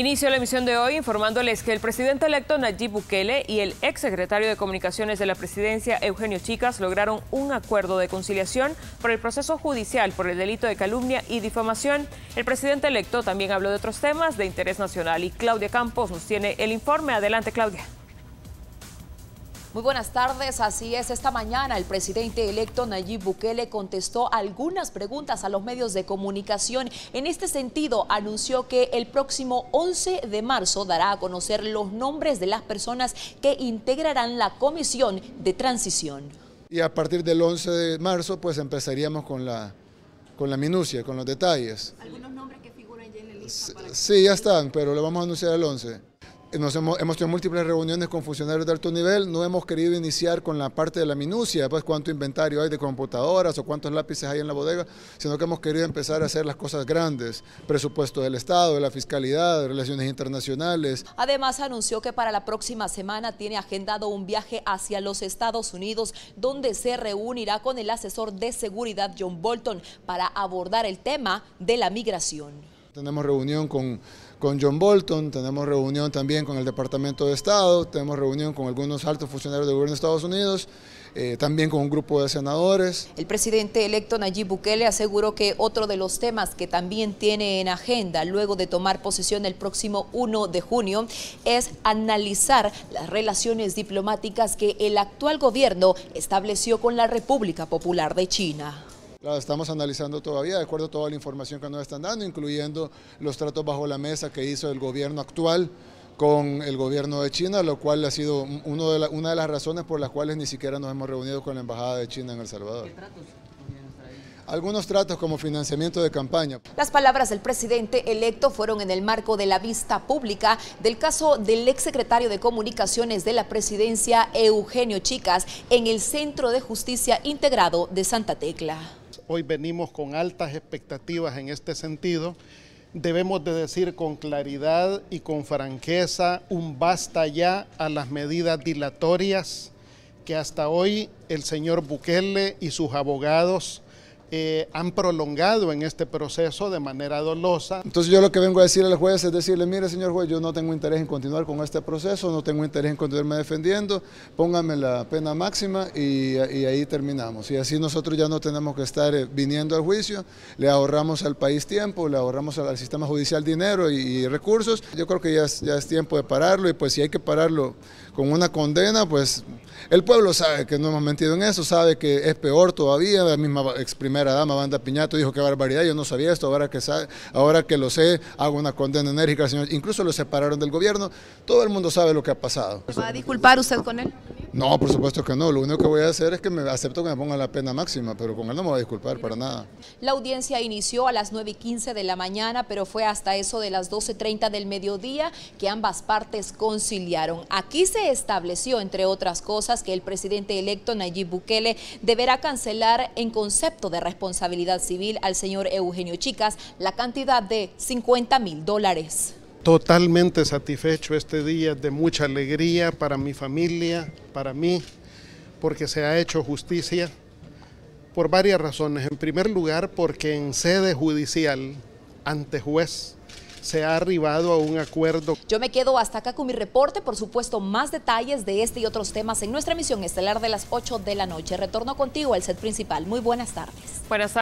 Inicio la emisión de hoy informándoles que el presidente electo Nayib Bukele y el exsecretario de Comunicaciones de la Presidencia, Eugenio Chicas, lograron un acuerdo de conciliación por el proceso judicial por el delito de calumnia y difamación. El presidente electo también habló de otros temas de interés nacional y Claudia Campos nos tiene el informe. Adelante, Claudia. Muy buenas tardes, así es. Esta mañana el presidente electo Nayib Bukele contestó algunas preguntas a los medios de comunicación. En este sentido, anunció que el próximo 11 de marzo dará a conocer los nombres de las personas que integrarán la comisión de transición. Y a partir del 11 de marzo, pues empezaríamos con la, con la minucia, con los detalles. ¿Algunos nombres que figuran ya en la lista? Para sí, ya están, pero lo vamos a anunciar el 11 hemos, hemos, tenido múltiples reuniones con funcionarios de alto nivel, no hemos querido iniciar con la parte de la minucia, pues cuánto inventario hay de computadoras o cuántos lápices hay en la bodega, sino que hemos querido empezar a hacer las cosas grandes, presupuesto del Estado, de la fiscalidad, de relaciones internacionales. Además anunció que para la próxima semana tiene agendado un viaje hacia los Estados Unidos, donde se reunirá con el asesor de seguridad John Bolton para abordar el tema de la migración. Tenemos reunión con, John Bolton, tenemos reunión también con el Departamento de Estado, tenemos reunión con algunos altos funcionarios del gobierno de Estados Unidos, eh, también con un grupo de senadores. El presidente electo Nayib Bukele aseguró que otro de los temas que también tiene en agenda luego de tomar posesión el próximo 1 de junio es analizar las relaciones diplomáticas que el actual gobierno estableció con la República Popular de China estamos analizando todavía, de acuerdo a toda la información que nos están dando, incluyendo los tratos bajo la mesa que hizo el gobierno actual con el gobierno de China, lo cual ha sido una de las razones por las cuales ni siquiera nos hemos reunido con la Embajada de China en El Salvador. algunos tratos como financiamiento de campaña. Las palabras del presidente electo fueron en el marco de la vista pública del caso del exsecretario de Comunicaciones de la presidencia, Eugenio Chicas, en el Centro de Justicia Integrado de Santa Tecla hoy venimos con altas expectativas en este sentido, debemos de decir con claridad y con franqueza un basta ya a las medidas dilatorias que hasta hoy el señor Bukele y sus abogados eh, han prolongado en este proceso de manera dolosa. Entonces yo lo que vengo a decir al juez es decirle, mire señor juez, yo no tengo interés en continuar con este proceso, no tengo interés en continuarme defendiendo, póngame la pena máxima y, ahí terminamos. Y así nosotros ya no tenemos que estar eh, viniendo al juicio, le ahorramos al país tiempo, le ahorramos al, sistema judicial dinero y, recursos. Yo creo que ya ya es tiempo de pararlo y pues si hay que pararlo con una condena, pues el pueblo sabe que no hemos mentido en eso, sabe que es peor todavía. La misma ex primera dama, Banda Piñato, dijo que barbaridad, yo no sabía esto, ahora que, sabe, ahora que lo sé, hago una condena enérgica, señor. Incluso lo separaron del gobierno, todo el mundo sabe lo que ha pasado. ¿Va a disculpar usted con él? No, por supuesto que no. Lo único que voy a hacer es que me acepto que me ponga la pena máxima, pero con él no me voy a disculpar para nada. La audiencia inició a las 9 y 15 de la mañana, pero fue hasta eso de las 12.30 del mediodía que ambas partes conciliaron. Aquí se estableció, entre otras cosas, que el presidente electo Nayib Bukele deberá cancelar en concepto de responsabilidad civil al señor Eugenio Chicas la cantidad de 50 mil dólares totalmente satisfecho este día, de mucha alegría para mi familia, para mí, porque se ha hecho justicia por varias razones. En primer lugar, porque en sede judicial, ante juez, se ha arribado a un acuerdo. Yo me quedo hasta acá con mi reporte. Por supuesto, más detalles de este y otros temas en nuestra emisión estelar de las 8 de la noche. Retorno contigo al set principal. Muy buenas tardes. Buenas tardes.